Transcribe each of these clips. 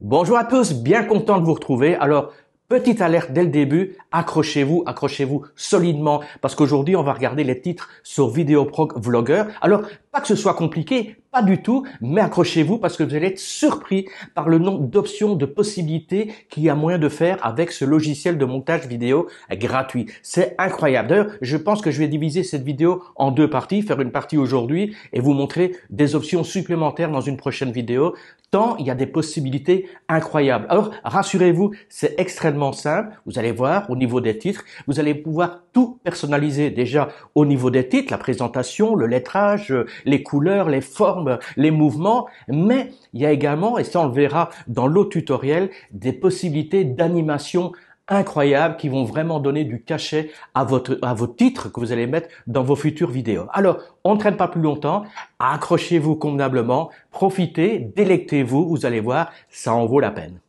Bonjour à tous, bien content de vous retrouver. Alors, petite alerte dès le début, accrochez-vous, accrochez-vous solidement, parce qu'aujourd'hui, on va regarder les titres sur Vidéoproc Vlogger. Alors, pas que ce soit compliqué, pas du tout, mais accrochez-vous parce que vous allez être surpris par le nombre d'options, de possibilités qu'il y a moyen de faire avec ce logiciel de montage vidéo gratuit. C'est incroyable. D'ailleurs, je pense que je vais diviser cette vidéo en deux parties, faire une partie aujourd'hui et vous montrer des options supplémentaires dans une prochaine vidéo tant il y a des possibilités incroyables. Alors, rassurez-vous, c'est extrêmement simple. Vous allez voir au niveau des titres, vous allez pouvoir tout personnaliser déjà au niveau des titres, la présentation, le lettrage, les couleurs, les formes, les mouvements, mais il y a également, et ça on le verra dans l'autre tutoriel, des possibilités d'animation incroyables qui vont vraiment donner du cachet à votre à vos titres que vous allez mettre dans vos futures vidéos. Alors, on ne traîne pas plus longtemps, accrochez-vous convenablement, profitez, délectez-vous, vous allez voir, ça en vaut la peine.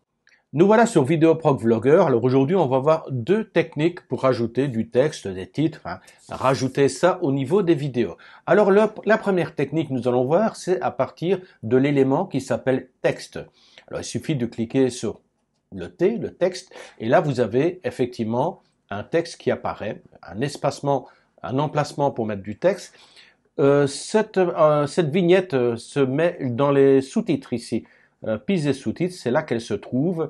Nous voilà sur VideoProc Vlogger. Alors aujourd'hui, on va voir deux techniques pour ajouter du texte, des titres, hein. rajouter ça au niveau des vidéos. Alors la première technique, nous allons voir, c'est à partir de l'élément qui s'appelle texte. Alors il suffit de cliquer sur le T, le texte, et là vous avez effectivement un texte qui apparaît, un espacement, un emplacement pour mettre du texte. Euh, euh, cette, vignette euh, se met dans les sous-titres ici. Piste et sous-titres, c'est là qu'elle se trouve.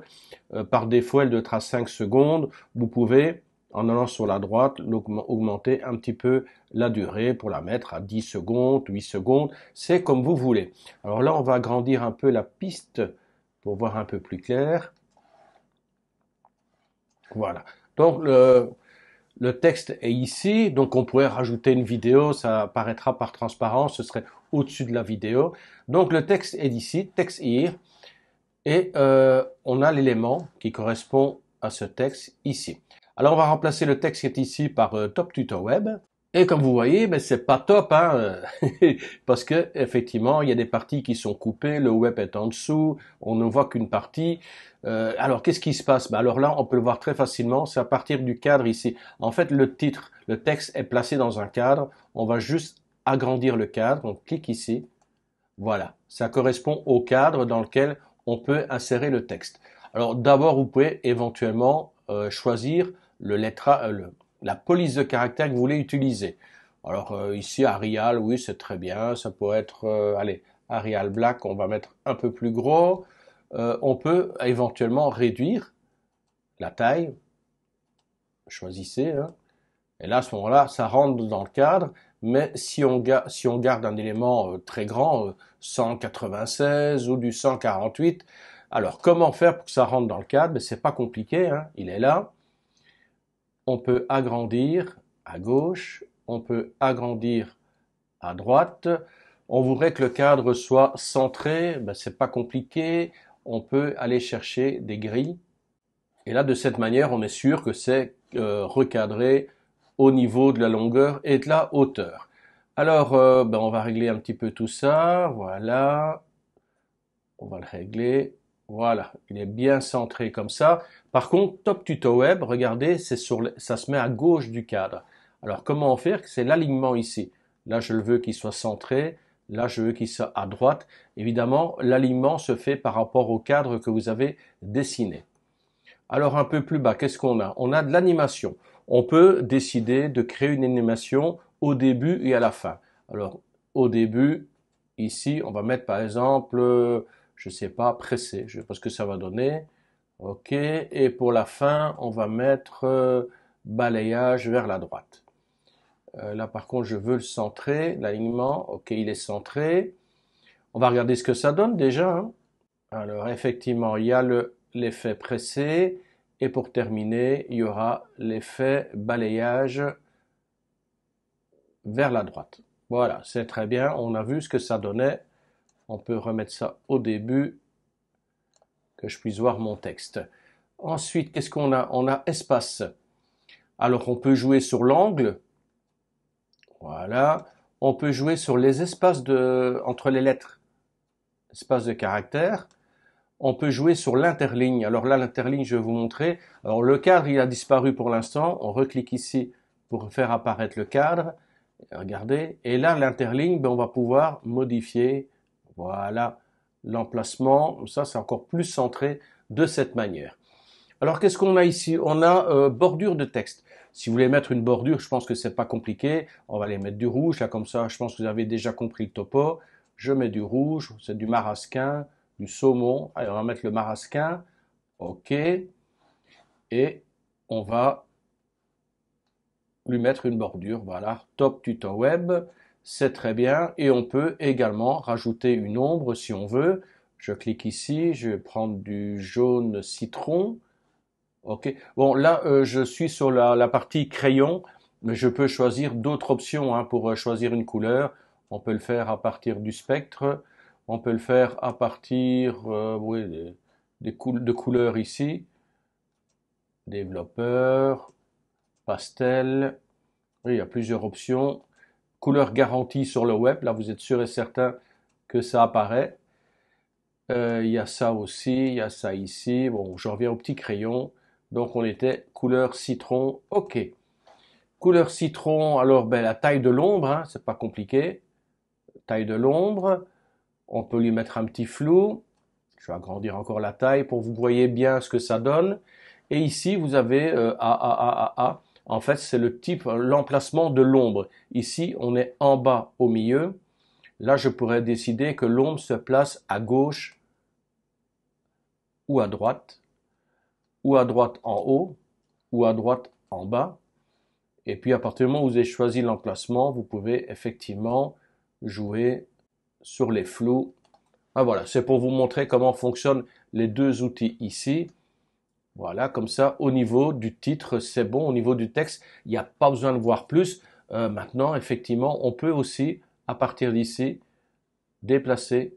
par défaut, elle doit être à 5 secondes. Vous pouvez, en allant sur la droite, augmenter un petit peu la durée pour la mettre à 10 secondes, 8 secondes. C'est comme vous voulez. Alors là, on va agrandir un peu la piste pour voir un peu plus clair. Voilà. Donc le, texte est ici, donc on pourrait rajouter une vidéo, ça apparaîtra par transparence, ce serait au-dessus de la vidéo. Donc le texte est ici, text here, et euh, on a l'élément qui correspond à ce texte ici. Alors on va remplacer le texte qui est ici par euh, Top Tutor Web, et comme vous voyez, ben c'est pas top, hein, parce que effectivement, il y a des parties qui sont coupées, le web est en dessous, on ne voit qu'une partie. Euh, alors qu'est-ce qui se passe ben Alors là, on peut le voir très facilement, c'est à partir du cadre ici. En fait, le titre, le texte est placé dans un cadre. On va juste agrandir le cadre. On clique ici. Voilà, ça correspond au cadre dans lequel on peut insérer le texte. Alors d'abord, vous pouvez éventuellement euh, choisir le lettrage, euh, le, la police de caractère que vous voulez utiliser. Alors euh, ici, Arial, oui, c'est très bien. Ça peut être, euh, allez, Arial Black, on va mettre un peu plus gros. Euh, on peut éventuellement réduire la taille. Choisissez. Hein. Et là, à ce moment-là, ça rentre dans le cadre. Mais si on, garde un élément très grand, 196 ou du 148, alors comment faire pour que ça rentre dans le cadre ben, C'est pas compliqué, hein. il est là on peut agrandir à gauche, on peut agrandir à droite. On voudrait que le cadre soit centré, ce ben, c'est pas compliqué, on peut aller chercher des grilles. Et là, de cette manière, on est sûr que c'est euh, recadré au niveau de la longueur et de la hauteur. Alors, euh, ben, on va régler un petit peu tout ça. Voilà. On va le régler. Voilà, il est bien centré comme ça. Par contre, Top Tuto Web, regardez, c'est sur ça se met à gauche du cadre. Alors comment faire C'est l'alignement ici. Là, je le veux qu'il soit centré. Là, je veux qu'il soit à droite. Évidemment, l'alignement se fait par rapport au cadre que vous avez dessiné. Alors un peu plus bas, qu'est-ce qu'on a On a de l'animation. On peut décider de créer une animation au début et à la fin. Alors au début, ici, on va mettre par exemple euh, je ne sais pas, pressé. Je ne sais pas ce que ça va donner. OK. Et pour la fin, on va mettre euh, balayage vers la droite. Euh, là, par contre, je veux le centrer, l'alignement. OK, il est centré. On va regarder ce que ça donne déjà. Hein. Alors, effectivement, il y a l'effet pressé. Et pour terminer, il y aura l'effet balayage vers la droite. Voilà, c'est très bien. On a vu ce que ça donnait on peut remettre ça au début, que je puisse voir mon texte. Ensuite, qu'est-ce qu'on a On a espace. Alors, on peut jouer sur l'angle. Voilà. On peut jouer sur les espaces de, entre les lettres. Espace de caractère. On peut jouer sur l'interligne. Alors là, l'interligne, je vais vous montrer. Alors, le cadre, il a disparu pour l'instant. On reclique ici pour faire apparaître le cadre. Regardez. Et là, l'interligne, ben, on va pouvoir modifier voilà l'emplacement. Ça, c'est encore plus centré de cette manière. Alors, qu'est-ce qu'on a ici On a euh, bordure de texte. Si vous voulez mettre une bordure, je pense que c'est pas compliqué. On va aller mettre du rouge, là comme ça, je pense que vous avez déjà compris le topo. Je mets du rouge, c'est du marasquin, du saumon. Allez, on va mettre le marasquin. OK. Et on va lui mettre une bordure. Voilà, top tuto web c'est très bien. Et on peut également rajouter une ombre si on veut. Je clique ici, je vais prendre du jaune citron. Ok. Bon, là, euh, je suis sur la, partie crayon, mais je peux choisir d'autres options hein, pour euh, choisir une couleur. On peut le faire à partir du spectre. On peut le faire à partir euh, des, de couleurs ici. Développeur, pastel. il y a plusieurs options couleur garantie sur le web. Là, vous êtes sûr et certain que ça apparaît. Il y a ça aussi, il y a ça ici. Bon, je reviens au petit crayon. Donc, on était couleur citron. OK. Couleur citron, alors ben, la taille de l'ombre, c'est pas compliqué. Taille de l'ombre, on peut lui mettre un petit flou. Je vais agrandir encore la taille pour que vous voyez bien ce que ça donne. Et ici, vous avez A, A, A, A, A. En fait, c'est le type, hein, l'emplacement de l'ombre. Ici, on est en bas au milieu. Là, je pourrais décider que l'ombre se place à gauche ou à droite, ou à droite en haut, ou à droite en bas. Et puis, à partir du moment où vous avez choisi l'emplacement, vous pouvez effectivement jouer sur les flous. Ah, voilà, c'est pour vous montrer comment fonctionnent les deux outils ici. Voilà, comme ça, au niveau du titre, c'est bon. Au niveau du texte, il n'y a pas besoin de voir plus. Euh, maintenant, effectivement, on peut aussi, à partir d'ici, déplacer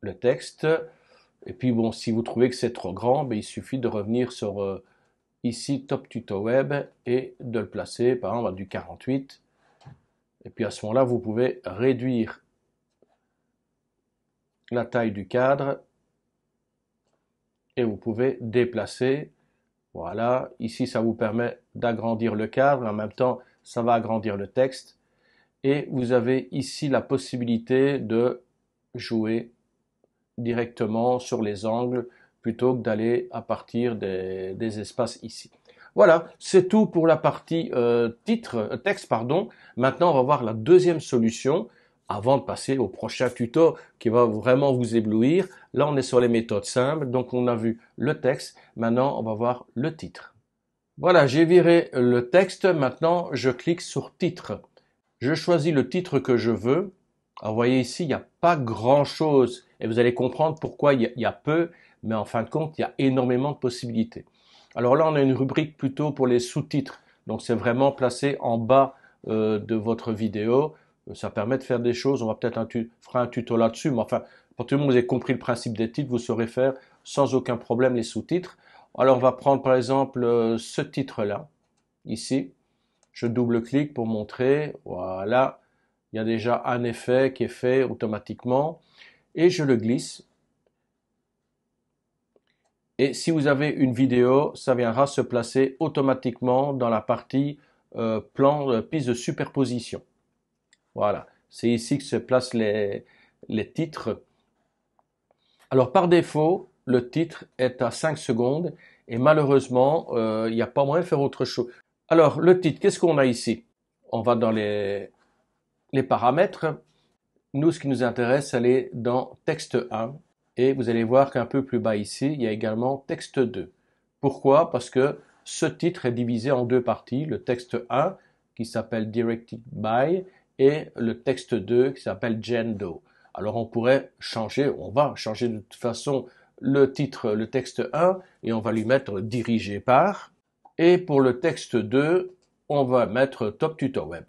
le texte. Et puis, bon, si vous trouvez que c'est trop grand, ben, il suffit de revenir sur euh, ici, Top Tuto Web, et de le placer, par exemple, du 48. Et puis, à ce moment-là, vous pouvez réduire la taille du cadre et vous pouvez déplacer. Voilà, ici ça vous permet d'agrandir le cadre, en même temps ça va agrandir le texte. Et vous avez ici la possibilité de jouer directement sur les angles plutôt que d'aller à partir des, espaces ici. Voilà, c'est tout pour la partie euh, titre, euh, texte. Pardon. Maintenant, on va voir la deuxième solution avant de passer au prochain tuto qui va vraiment vous éblouir. Là, on est sur les méthodes simples. Donc, on a vu le texte. Maintenant, on va voir le titre. Voilà, j'ai viré le texte. Maintenant, je clique sur titre. Je choisis le titre que je veux. vous voyez ici, il n'y a pas grand chose. Et vous allez comprendre pourquoi il y a peu. Mais en fin de compte, il y a énormément de possibilités. Alors là, on a une rubrique plutôt pour les sous-titres. Donc, c'est vraiment placé en bas euh, de votre vidéo euh, ça permet de faire des choses. On va peut-être faire un tuto là-dessus, mais enfin, pour tout le monde, vous avez compris le principe des titres, vous saurez faire sans aucun problème les sous-titres. Alors, on va prendre par exemple euh, ce titre-là, ici. Je double-clique pour montrer. Voilà. Il y a déjà un effet qui est fait automatiquement. Et je le glisse. Et si vous avez une vidéo, ça viendra se placer automatiquement dans la partie euh, plan piste de superposition. Voilà, c'est ici que se placent les, titres. Alors par défaut, le titre est à 5 secondes et malheureusement, euh, il n'y a pas moyen de faire autre chose. Alors le titre, qu'est-ce qu'on a ici On va dans les, les paramètres. Nous, ce qui nous intéresse, c'est aller dans texte 1 et vous allez voir qu'un peu plus bas ici, il y a également texte 2. Pourquoi Parce que ce titre est divisé en deux parties, le texte 1 qui s'appelle Directed by et le texte 2 qui s'appelle Jendo. Alors on pourrait changer, on va changer de toute façon le titre, le texte 1, et on va lui mettre dirigé par. Et pour le texte 2, on va mettre top tuto web.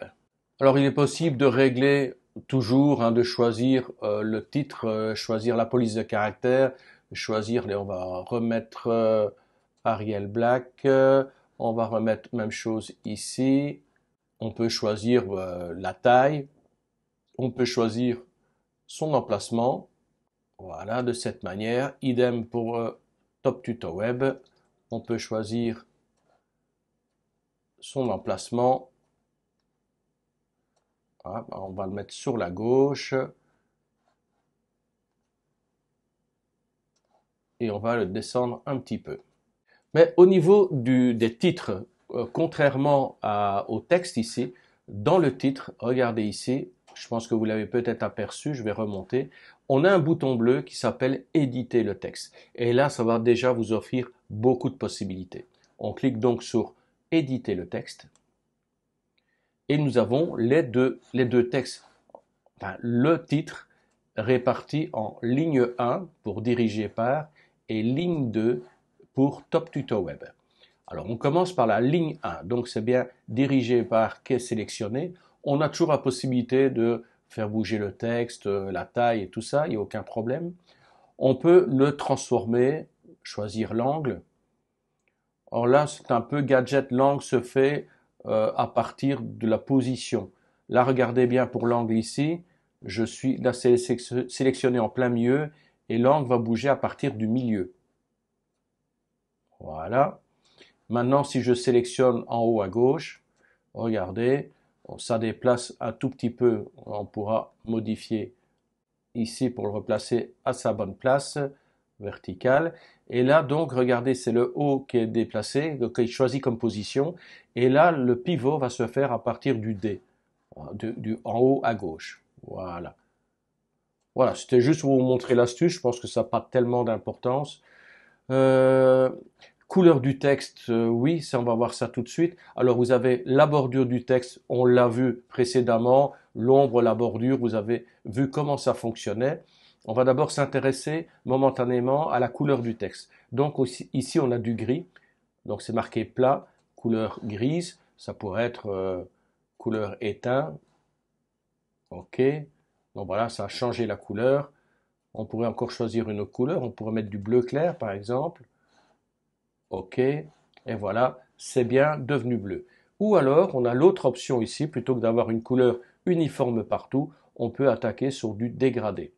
Alors il est possible de régler toujours, hein, de choisir euh, le titre, euh, choisir la police de caractère, choisir, on va remettre euh, Ariel Black, on va remettre même chose ici, on peut choisir euh, la taille, on peut choisir son emplacement. Voilà, de cette manière. Idem pour euh, Top Tuto Web. On peut choisir son emplacement. Ah, bah, on va le mettre sur la gauche. Et on va le descendre un petit peu. Mais au niveau du, des titres, euh, contrairement au texte ici, dans le titre, regardez ici, je pense que vous l'avez peut-être aperçu, je vais remonter, on a un bouton bleu qui s'appelle éditer le texte. Et là, ça va déjà vous offrir beaucoup de possibilités. On clique donc sur éditer le texte. Et nous avons les deux, les deux textes. Enfin, le titre réparti en ligne 1 pour diriger par et ligne 2 pour Top Tuto Web. Alors on commence par la ligne 1, donc c'est bien dirigé par quai sélectionné. On a toujours la possibilité de faire bouger le texte, euh, la taille et tout ça, il n'y a aucun problème. On peut le transformer, choisir l'angle. Or là, c'est un peu gadget, l'angle se fait euh, à partir de la position. Là, regardez bien pour l'angle ici, je suis là sélectionné en plein milieu et l'angle va bouger à partir du milieu. Voilà. Maintenant, si je sélectionne en haut à gauche, regardez, ça déplace un tout petit peu. On pourra modifier ici pour le replacer à sa bonne place verticale. Et là, donc, regardez, c'est le haut qui est déplacé, qui est choisi comme position. Et là, le pivot va se faire à partir du D, du, en haut à gauche. Voilà. Voilà, c'était juste pour vous montrer l'astuce. Je pense que ça n'a pas tellement d'importance. Euh, Couleur du texte, euh, oui, ça on va voir ça tout de suite. Alors vous avez la bordure du texte, on l'a vu précédemment, l'ombre, la bordure, vous avez vu comment ça fonctionnait. On va d'abord s'intéresser momentanément à la couleur du texte. Donc ici on a du gris, donc c'est marqué plat, couleur grise, ça pourrait être euh, couleur éteint. Ok, donc voilà, ça a changé la couleur. On pourrait encore choisir une autre couleur, on pourrait mettre du bleu clair par exemple. OK, et voilà, c'est bien devenu bleu. Ou alors, on a l'autre option ici, plutôt que d'avoir une couleur uniforme partout, on peut attaquer sur du dégradé.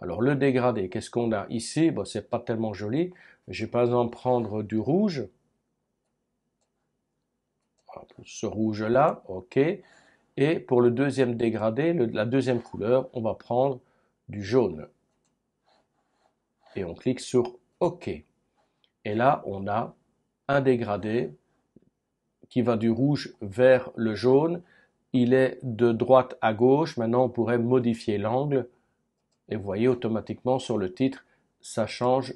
Alors le dégradé, qu'est-ce qu'on a ici bon, C'est pas tellement joli. Je vais par exemple prendre du rouge. Ce rouge-là, ok. Et pour le deuxième dégradé, la deuxième couleur, on va prendre du jaune. Et on clique sur OK. Et là, on a un dégradé qui va du rouge vers le jaune. Il est de droite à gauche. Maintenant, on pourrait modifier l'angle. Et vous voyez automatiquement sur le titre, ça change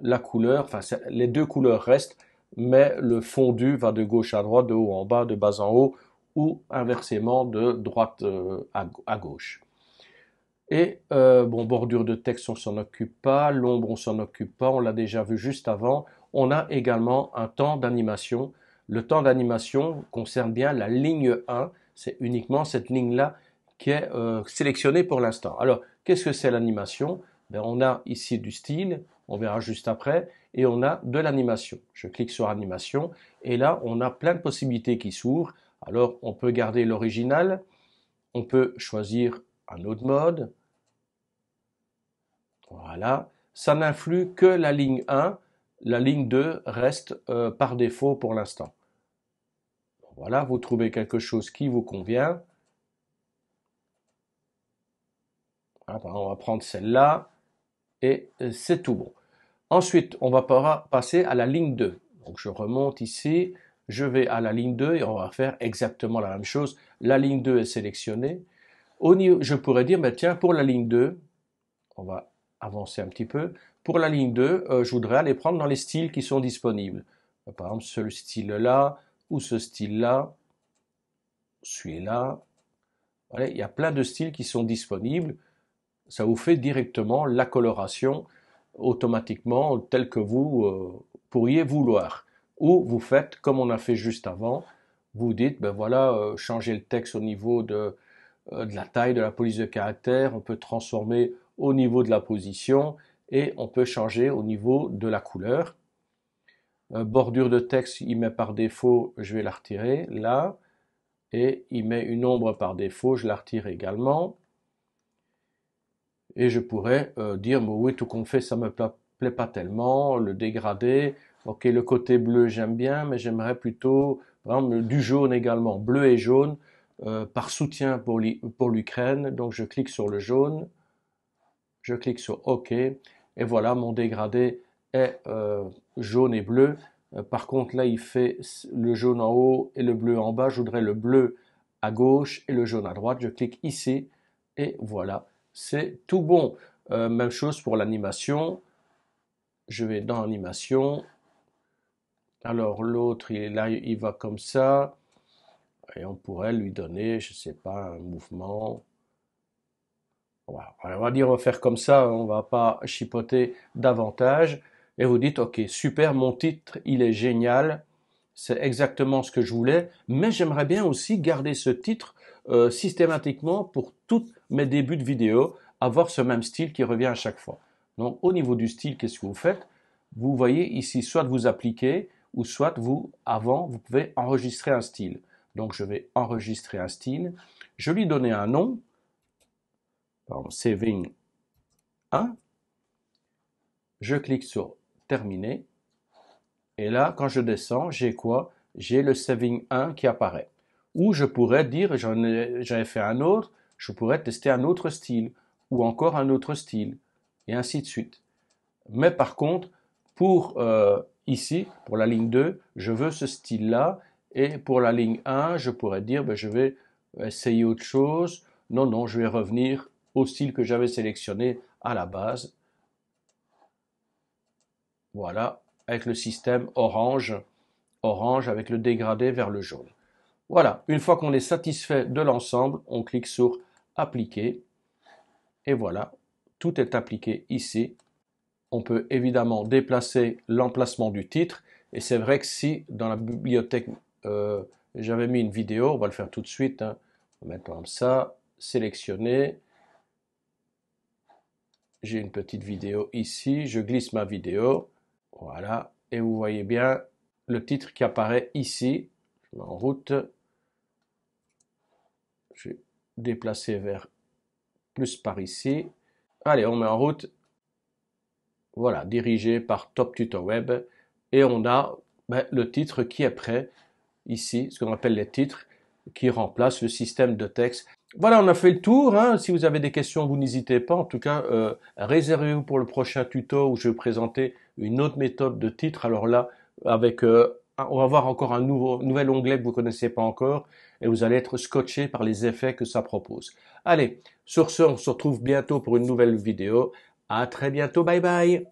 la couleur. Enfin, les deux couleurs restent, mais le fondu va de gauche à droite, de haut en bas, de bas en haut, ou inversement de droite euh, à gauche. Et euh, bon, bordure de texte, on s'en occupe pas, l'ombre, on s'en occupe pas, on l'a déjà vu juste avant. On a également un temps d'animation. Le temps d'animation concerne bien la ligne 1, c'est uniquement cette ligne-là qui est euh, sélectionnée pour l'instant. Alors, qu'est-ce que c'est l'animation ben, On a ici du style, on verra juste après, et on a de l'animation. Je clique sur animation, et là, on a plein de possibilités qui s'ouvrent. Alors, on peut garder l'original, on peut choisir un autre mode. Voilà, ça n'influe que la ligne 1, la ligne 2 reste euh, par défaut pour l'instant. Voilà, vous trouvez quelque chose qui vous convient. Ah, ben, on va prendre celle-là et euh, c'est tout bon. Ensuite, on va passer à la ligne 2. Donc je remonte ici, je vais à la ligne 2 et on va faire exactement la même chose. La ligne 2 est sélectionnée, je pourrais dire, ben, tiens, pour la ligne 2, on va avancer un petit peu. Pour la ligne 2, euh, je voudrais aller prendre dans les styles qui sont disponibles. Euh, par exemple, ce style-là, ou ce style-là, celui-là. il y a plein de styles qui sont disponibles. Ça vous fait directement la coloration automatiquement telle que vous euh, pourriez vouloir. Ou vous faites comme on a fait juste avant, vous dites, ben voilà, changer le texte au niveau de euh, de la taille de la police de caractère, on peut transformer au niveau de la position et on peut changer au niveau de la couleur. Euh, bordure de texte, il met par défaut, je vais la retirer là. Et il met une ombre par défaut, je la retire également. Et je pourrais euh, dire, mais oui, tout qu'on fait, ça me plaît pas tellement, le dégradé. Ok, le côté bleu, j'aime bien, mais j'aimerais plutôt, par du jaune également. Bleu et jaune, euh, par soutien pour l'Ukraine. Donc je clique sur le jaune, je clique sur OK, et voilà, mon dégradé est euh, jaune et bleu. Euh, par contre, là, il fait le jaune en haut et le bleu en bas. Je voudrais le bleu à gauche et le jaune à droite. Je clique ici, et voilà, c'est tout bon. même chose pour l'animation. Je vais dans animation. Alors l'autre, il là, il va comme ça et on pourrait lui donner, je sais pas, un mouvement. Voilà, on va dire, on va faire comme ça, hein. on va pas chipoter davantage. Et vous dites, ok, super, mon titre, il est génial, c'est exactement ce que je voulais, mais j'aimerais bien aussi garder ce titre euh, systématiquement pour tous mes débuts de vidéo, avoir ce même style qui revient à chaque fois. Donc au niveau du style, qu'est-ce que vous faites Vous voyez ici, soit vous appliquez, ou soit vous, avant, vous pouvez enregistrer un style. Donc je vais enregistrer un style. Je lui donner un nom, saving 1. Je clique sur terminer. Et là, quand je descends, j'ai quoi J'ai le saving 1 qui apparaît. Ou je pourrais dire, j'en j'avais fait un autre, je pourrais tester un autre style, ou encore un autre style, et ainsi de suite. Mais par contre, pour euh, ici, pour la ligne 2, je veux ce style-là, et pour la ligne 1, je pourrais dire, ben, je vais essayer autre chose. Non, non, je vais revenir au style que j'avais sélectionné à la base. Voilà, avec le système orange, orange avec le dégradé vers le jaune. Voilà, une fois qu'on est satisfait de l'ensemble, on clique sur appliquer. Et voilà, tout est appliqué ici. On peut évidemment déplacer l'emplacement du titre. Et c'est vrai que si dans la bibliothèque euh, j'avais mis une vidéo, on va le faire tout de suite. Hein. On va comme ça, sélectionner. J'ai une petite vidéo ici, je glisse ma vidéo. Voilà, et vous voyez bien le titre qui apparaît ici. Je mets en route. Je vais déplacer vers plus par ici. Allez, on met en route. Voilà, dirigé par Top Tuto Web. Et on a ben, le titre qui est prêt ici ce qu'on appelle les titres qui remplacent le système de texte. Voilà, on a fait le tour. Hein. Si vous avez des questions, vous n'hésitez pas. En tout cas, euh, réservez-vous pour le prochain tuto où je vais présenter une autre méthode de titre. Alors là, avec, euh, on va voir encore un nouveau, nouvel onglet que vous ne connaissez pas encore et vous allez être scotché par les effets que ça propose. Allez, sur ce, on se retrouve bientôt pour une nouvelle vidéo. À très bientôt. Bye bye.